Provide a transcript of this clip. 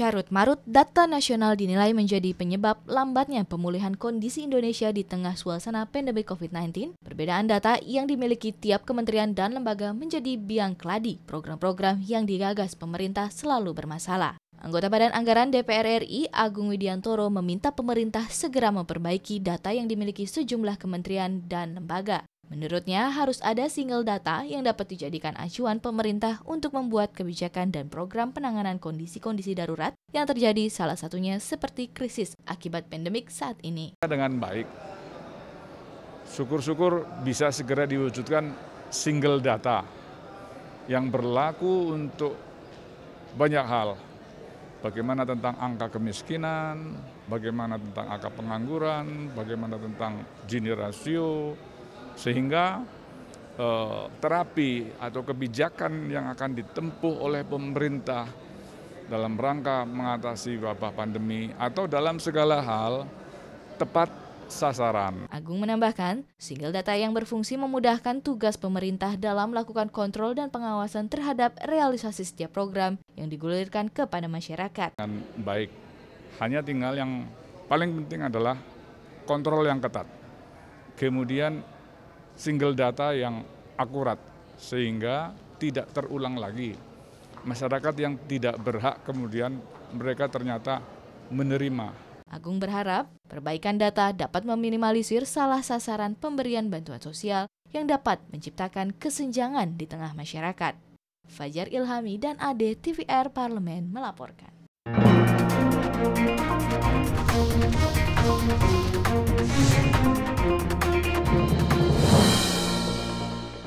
carut-marut data nasional dinilai menjadi penyebab lambatnya pemulihan kondisi Indonesia di tengah suasana pandemi COVID-19. Perbedaan data yang dimiliki tiap kementerian dan lembaga menjadi biang keladi program-program yang digagas pemerintah selalu bermasalah. Anggota Badan Anggaran DPR RI Agung Widiantoro meminta pemerintah segera memperbaiki data yang dimiliki sejumlah kementerian dan lembaga. Menurutnya, harus ada single data yang dapat dijadikan acuan pemerintah untuk membuat kebijakan dan program penanganan kondisi-kondisi darurat yang terjadi salah satunya seperti krisis akibat pandemik saat ini. Dengan baik, syukur-syukur bisa segera diwujudkan single data yang berlaku untuk banyak hal. Bagaimana tentang angka kemiskinan, bagaimana tentang angka pengangguran, bagaimana tentang Gini rasio, sehingga eh, terapi atau kebijakan yang akan ditempuh oleh pemerintah dalam rangka mengatasi wabah pandemi atau dalam segala hal tepat sasaran. Agung menambahkan, single data yang berfungsi memudahkan tugas pemerintah dalam melakukan kontrol dan pengawasan terhadap realisasi setiap program yang digulirkan kepada masyarakat. Dan baik, hanya tinggal yang paling penting adalah kontrol yang ketat. Kemudian single data yang akurat sehingga tidak terulang lagi. Masyarakat yang tidak berhak kemudian mereka ternyata menerima. Agung berharap perbaikan data dapat meminimalisir salah sasaran pemberian bantuan sosial yang dapat menciptakan kesenjangan di tengah masyarakat. Fajar Ilhami dan Ade TVR Parlemen melaporkan.